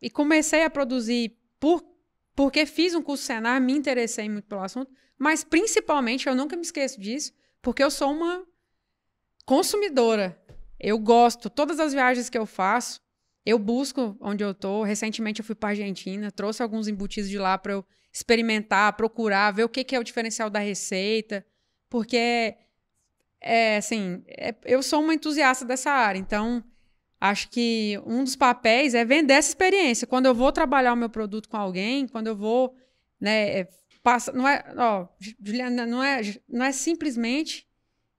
S3: e comecei a produzir por, porque fiz um curso Senar, me interessei muito pelo assunto, mas principalmente eu nunca me esqueço disso, porque eu sou uma consumidora. Eu gosto, todas as viagens que eu faço, eu busco onde eu estou Recentemente eu fui para Argentina, trouxe alguns embutidos de lá para eu experimentar, procurar, ver o que, que é o diferencial da receita, porque é, assim, é, eu sou uma entusiasta dessa área, então acho que um dos papéis é vender essa experiência. Quando eu vou trabalhar o meu produto com alguém, quando eu vou, né, é, passa, não é, ó, Juliana, não é, não é simplesmente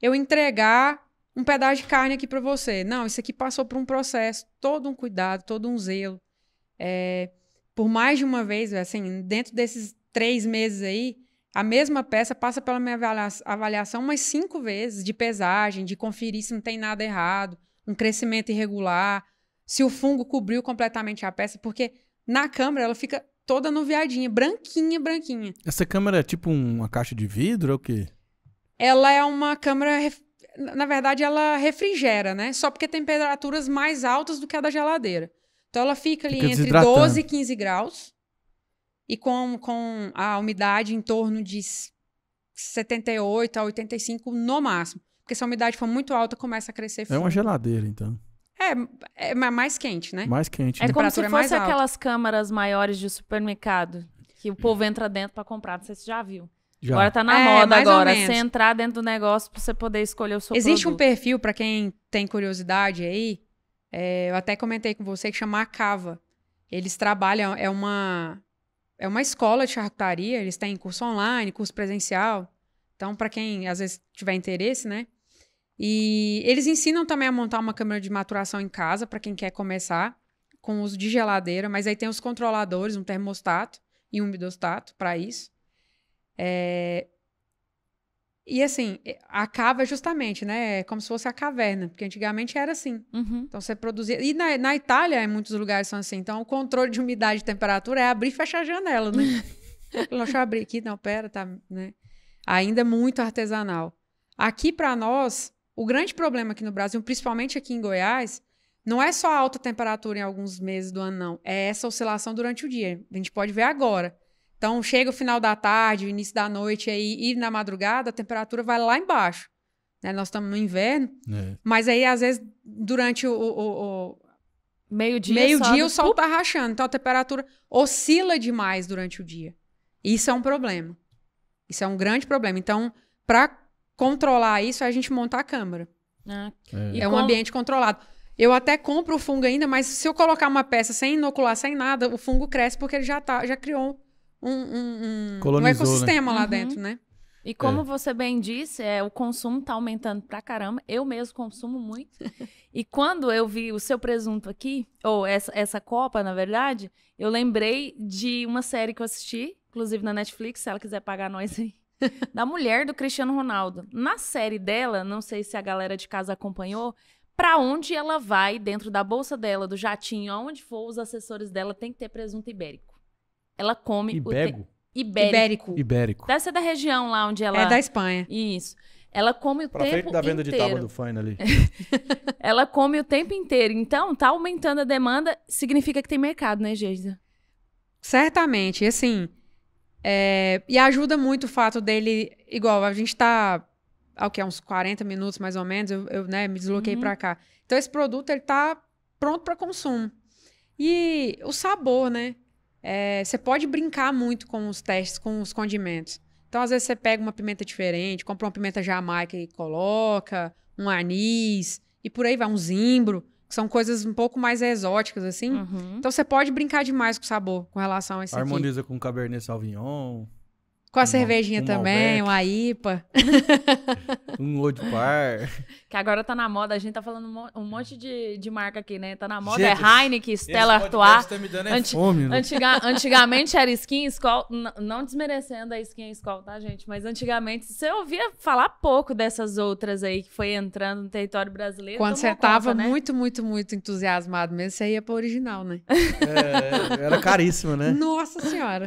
S3: eu entregar um pedaço de carne aqui para você. Não, isso aqui passou por um processo, todo um cuidado, todo um zelo. É, por mais de uma vez, assim, dentro desses três meses aí, a mesma peça passa pela minha avaliação umas cinco vezes de pesagem, de conferir se não tem nada errado, um crescimento irregular, se o fungo cobriu completamente a peça, porque na câmera ela fica toda nuviadinha, branquinha, branquinha.
S2: Essa câmera é tipo uma caixa de vidro ou é o quê?
S3: Ela é uma câmera. Na verdade, ela refrigera, né? Só porque tem temperaturas mais altas do que a da geladeira. Então ela fica ali fica entre 12 e 15 graus e com, com a umidade em torno de 78 a 85 no máximo. Porque se a umidade for muito alta, começa a crescer fungo. É uma geladeira,
S2: então.
S1: É, é mais quente, né? Mais quente. É né? É como se fosse aquelas câmaras maiores de supermercado que o povo hum. entra dentro para comprar. Não sei se você já viu. Já. Agora tá na é, moda agora. Você entrar dentro do negócio para você poder escolher o seu Existe produto. um
S3: perfil para quem tem curiosidade aí. É, eu até comentei com você que chama Cava. Eles trabalham é uma é uma escola de charcutaria, eles têm curso online, curso presencial. Então, para quem às vezes tiver interesse, né? E eles ensinam também a montar uma câmera de maturação em casa para quem quer começar com uso de geladeira, mas aí tem os controladores, um termostato e um umbidostato para isso. É, e assim, a cava é justamente, né? É como se fosse a caverna, porque antigamente era assim. Uhum. Então você produzia. E na, na, Itália, em muitos lugares são assim. Então o controle de umidade e temperatura é abrir e fechar a janela, né? (laughs) Deixa eu abrir aqui, não, pera, tá, né? Ainda é muito artesanal. Aqui para nós, o grande problema aqui no Brasil, principalmente aqui em Goiás, não é só a alta temperatura em alguns meses do ano, não. É essa oscilação durante o dia. A gente pode ver agora. Então, chega o final da tarde, início da noite aí, e na madrugada, a temperatura vai lá embaixo. Né? Nós estamos no inverno, é. mas aí, às vezes, durante o. o, o Meio-dia meio dia, o sol está rachando. Então, a temperatura oscila demais durante o dia. Isso é um problema. Isso é um grande problema. Então, para controlar isso, é a gente montar a câmara. Ah, é, é um ambiente controlado. Eu até compro o fungo ainda, mas se eu colocar uma peça sem inocular, sem nada, o fungo cresce
S1: porque ele já, tá, já criou um, um, um,
S2: um né? ecossistema
S3: né? lá uhum. dentro,
S1: né? E
S2: como
S3: é.
S1: você bem disse, é, o consumo está aumentando pra caramba. Eu mesmo consumo muito. e quando eu vi o seu presunto aqui, ou essa, essa Copa, na verdade, eu lembrei de uma série que eu assisti, inclusive na Netflix, se ela quiser pagar nós aí. (laughs) da mulher do Cristiano Ronaldo. Na série dela, não sei se a galera de casa acompanhou, para onde ela vai dentro da bolsa dela, do jatinho, aonde for os assessores dela, tem que ter presunto ibérico ela come Ibego. o te... ibérico. ibérico. Ibérico. Deve ser da região lá onde ela É da Espanha. Isso. Ela come o pra tempo inteiro. Pra frente da venda inteiro. de tábua do Fine ali. (laughs) ela come o tempo inteiro. Então, tá aumentando a demanda, significa que tem mercado, né, Geisa? Certamente, assim. É... e ajuda muito o fato dele, igual,
S3: a gente tá ao que é uns 40 minutos mais ou menos, eu, eu né, me desloquei uhum. para cá. Então esse produto ele tá pronto para consumo. E o sabor, né? é, você pode brincar muito com os testes, com os condimentos. Então, às vezes, você pega uma pimenta diferente, compra uma pimenta jamaica e coloca, um anis, e por aí vai, um zimbro, que são coisas um pouco mais exóticas, assim. Uhum. Então, você pode brincar demais com o sabor com relação a esse Harmoniza
S2: aqui. com Cabernet Sauvignon.
S3: Com a uma, cervejinha também, Alberto. uma IPA.
S2: (laughs) um outro par.
S1: Que agora tá na moda, a gente tá falando um monte de, de marca aqui, né? Tá na moda, é gente, é Heineken, Stella Artois. Tá me dando é fome, né? antiga antigamente era skin Skol, não desmerecendo a skin Skol, tá, gente? Mas antigamente você ouvia falar pouco dessas outras aí que foi entrando no território brasileiro. Quando você tava né?
S3: muito, muito, muito entusiasmado mesmo, você ia pra original, né?
S2: É, era caríssimo, né?
S1: Nossa senhora!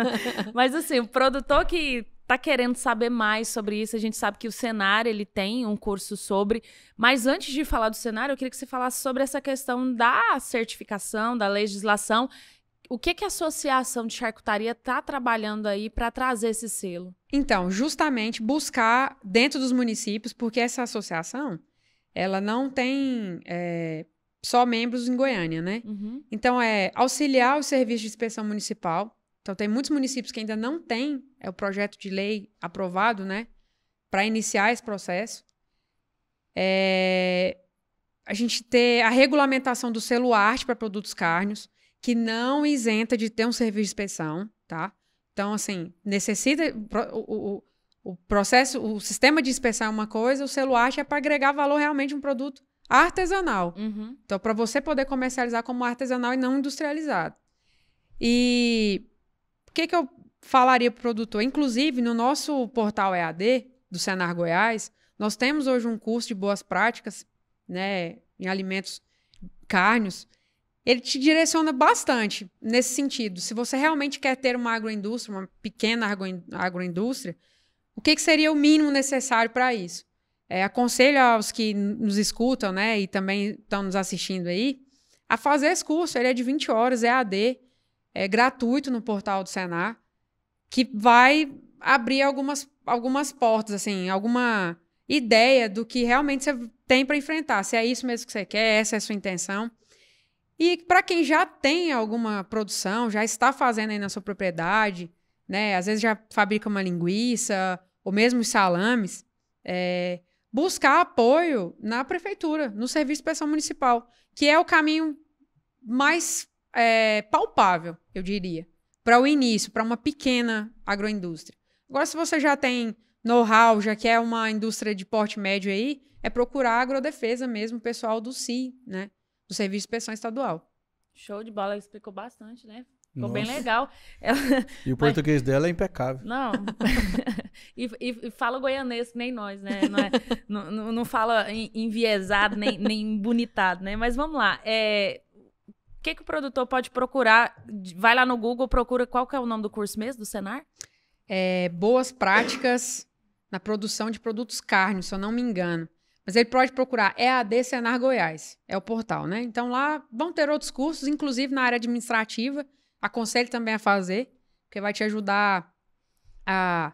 S1: (laughs) Mas assim, o produto produtor que tá querendo saber mais sobre isso, a gente sabe que o cenário ele tem um curso sobre, mas antes de falar do cenário, eu queria que você falasse sobre essa questão da certificação, da legislação. O que, que a Associação de Charcutaria está trabalhando aí para trazer esse selo? Então, justamente
S3: buscar dentro dos municípios, porque essa associação ela não tem é, só membros em Goiânia, né? Uhum. Então, é auxiliar o serviço de inspeção municipal, então, tem muitos municípios que ainda não têm é, o projeto de lei aprovado, né? Para iniciar esse processo. É, a gente ter a regulamentação do selo arte para produtos cárneos, que não isenta de ter um serviço de inspeção, tá? Então, assim, necessita. O, o, o processo, o sistema de inspeção é uma coisa, o selo arte é para agregar valor realmente a um produto artesanal. Uhum. Então, para você poder comercializar como artesanal e não industrializado. E que, que eu falaria para o produtor? Inclusive, no nosso portal EAD, do Senar Goiás, nós temos hoje um curso de boas práticas né, em alimentos carnes. Ele te direciona bastante nesse sentido. Se você realmente quer ter uma agroindústria, uma pequena agroindústria, o que, que seria o mínimo necessário para isso? É, aconselho aos que nos escutam né, e também estão nos assistindo aí a fazer esse curso. Ele é de 20 horas, é AD é, gratuito no portal do Senar, que vai abrir algumas, algumas portas, assim, alguma ideia do que realmente você tem para enfrentar, se é isso mesmo que você quer, essa é a sua intenção. E para quem já tem alguma produção, já está fazendo aí na sua propriedade, né? Às vezes já fabrica uma linguiça, ou mesmo os salames, é, buscar apoio na prefeitura, no Serviço de Inspeção Municipal, que é o caminho mais é, palpável, eu diria, para o início, para uma pequena agroindústria. Agora, se você já tem know-how, já quer uma indústria de porte médio aí, é procurar agrodefesa mesmo, o pessoal do CI, né? Do Serviço de Inspeção Estadual.
S1: Show de bola, explicou bastante, né?
S2: Ficou Nossa. bem legal.
S1: (laughs) Ela... E o
S2: português Mas... dela é impecável.
S1: Não. (laughs) e, e, e, fala goianês, que nem nós, né? Não, é, não, não, fala enviesado, nem, nem bonitado, né? Mas vamos lá. É, que, que o produtor pode procurar? Vai lá no Google, procura qual que é o nome do curso mesmo, do Senar?
S3: É, boas práticas na produção de produtos carnes, se eu não me engano. Mas ele pode procurar EAD Senar Goiás, é o portal, né? Então lá vão ter outros cursos, inclusive na área administrativa. Aconselho também a fazer, porque vai te ajudar a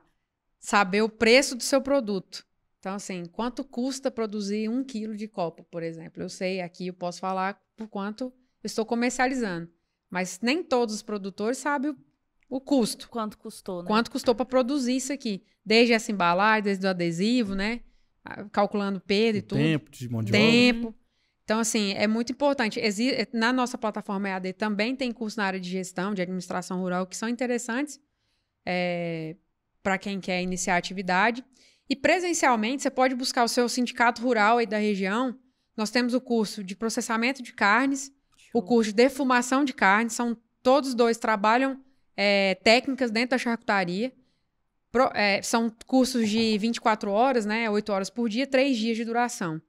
S3: saber o preço do seu produto. Então, assim, quanto custa produzir um quilo de copo, por exemplo? Eu sei, aqui eu posso falar por quanto estou comercializando. Mas nem todos os produtores sabem o, o custo. Quanto custou, né? Quanto custou para produzir isso aqui. Desde essa embalagem, desde o adesivo, né? Calculando peso e tudo. Tempo de mão de Tempo. Obra. Então, assim, é muito importante. Exi é, na nossa plataforma EAD também tem curso na área de gestão, de administração rural, que são interessantes é, para quem quer iniciar a atividade. E presencialmente, você pode buscar o seu sindicato rural aí da região. Nós temos o curso de processamento de carnes, o curso de defumação de carne. São todos dois trabalham é, técnicas dentro da charcutaria. Pro, é, são cursos de 24 horas, né? 8 horas por dia, 3 dias de duração.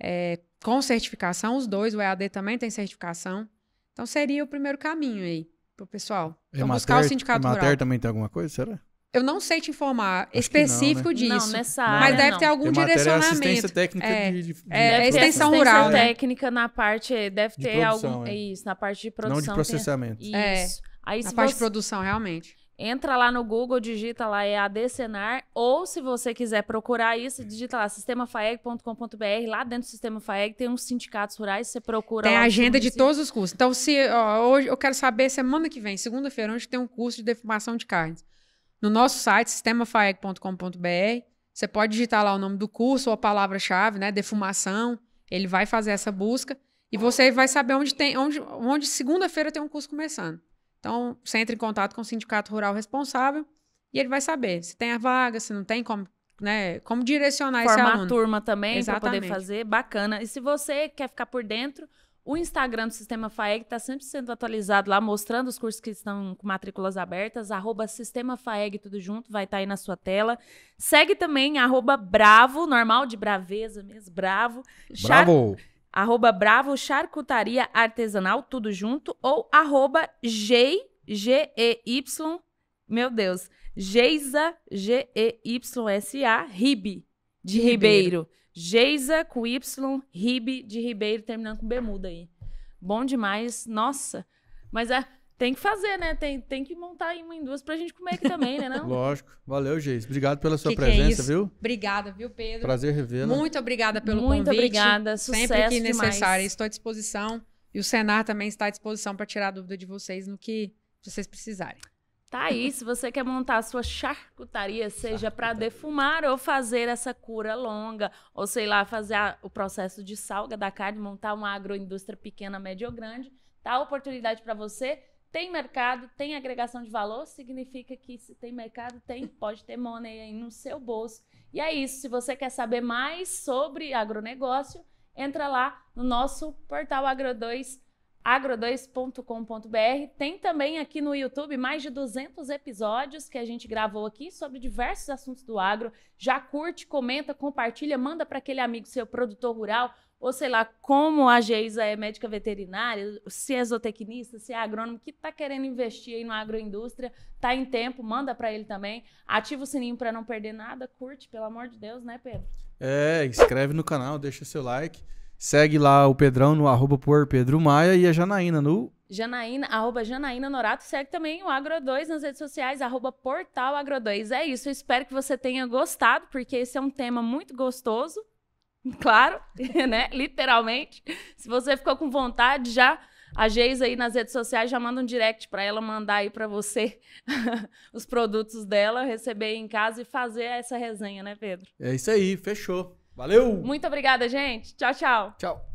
S3: É, com certificação, os dois, o EAD também tem certificação. Então seria o primeiro caminho aí pro pessoal. Então, buscar o sindicato rural.
S2: também tem alguma coisa, será?
S3: Eu não sei te informar Acho específico né? não, né? disso. Não, nessa área, Mas deve não. ter algum tem direcionamento. Assistência técnica é, de, de, é, de extensão rural. Né?
S1: técnica né? na parte. Deve ter produção, algum. É. Isso, na parte de produção. Não de processamento. Tem... Isso. É, Aí, na parte você... de produção, realmente. Entra lá no Google, digita lá EAD é Senar, ou se você quiser procurar isso, digita lá sistemafaeg.com.br. Lá dentro do Sistema Faeg tem uns sindicatos rurais, você procura. Tem a agenda de todos
S3: os cursos. Então, se ó, hoje eu quero saber, semana que vem, segunda-feira, onde tem um curso de defumação de carnes. No nosso site, sistemafaeg.com.br, você pode digitar lá o nome do curso ou a palavra-chave, né? Defumação. Ele vai fazer essa busca e você vai saber onde tem, onde, onde segunda-feira tem um curso começando. Então, você entra em contato com o sindicato rural responsável e ele vai saber se tem a vaga, se não tem, como,
S1: né, como direcionar Formar esse aluno. Formar turma também para poder fazer, bacana. E se você quer ficar por dentro, o Instagram do Sistema FAEG está sempre sendo atualizado lá, mostrando os cursos que estão com matrículas abertas. Arroba Sistema FAEG, tudo junto, vai estar tá aí na sua tela. Segue também, arroba Bravo, normal de braveza mesmo, Bravo. Bravo! Char... Arroba Bravo Charcutaria Artesanal, tudo junto. Ou arroba G, G-E-Y, meu Deus, Geisa, G-E-Y-S-A, Ribe, de Ribeiro. Ribeiro Geisa com Y, Ribe de Ribeiro, terminando com Bermuda aí. Bom demais, nossa. Mas é, tem que fazer, né? Tem, tem que montar aí uma em duas pra gente comer aqui também, né? Não?
S2: (laughs) Lógico. Valeu, Geisa. Obrigado pela sua que presença, que é viu?
S1: Obrigada, viu, Pedro?
S2: Prazer revê-la.
S1: Muito obrigada pelo Muito convite. Muito obrigada, sucesso Sempre que necessário, demais.
S3: estou à disposição. E o Senar também está à disposição para tirar a dúvida de vocês no que vocês precisarem.
S1: Tá aí, se você quer montar a sua charcutaria, seja para defumar ou fazer essa cura longa, ou sei lá, fazer a, o processo de salga da carne, montar uma agroindústria pequena, média ou grande, tá oportunidade para você. Tem mercado, tem agregação de valor, significa que se tem mercado, tem, pode ter money aí no seu bolso. E é isso, se você quer saber mais sobre agronegócio, entra lá no nosso portal Agro2 agro2.com.br. Tem também aqui no YouTube mais de 200 episódios que a gente gravou aqui sobre diversos assuntos do agro. Já curte, comenta, compartilha, manda para aquele amigo seu produtor rural ou sei lá, como a Geisa é médica veterinária, se é zootecnista, se é agrônomo, que está querendo investir aí na agroindústria, tá em tempo, manda para ele também. Ativa o sininho para não perder nada, curte, pelo amor de Deus, né, Pedro?
S2: É, inscreve no canal, deixa seu like. Segue lá o Pedrão no arroba por Pedro Maia e a Janaína no...
S1: Janaína, arroba Janaína Norato. Segue também o Agro2 nas redes sociais, arroba portal Agro2. É isso, eu espero que você tenha gostado, porque esse é um tema muito gostoso, (laughs) claro, (laughs) né? Literalmente. Se você ficou com vontade, já... A Geis aí nas redes sociais já manda um direct para ela mandar aí para você (laughs) os produtos dela, receber em casa e fazer essa resenha, né, Pedro?
S2: É isso aí, fechou. Valeu! Muito
S1: obrigada, gente. Tchau, tchau. Tchau.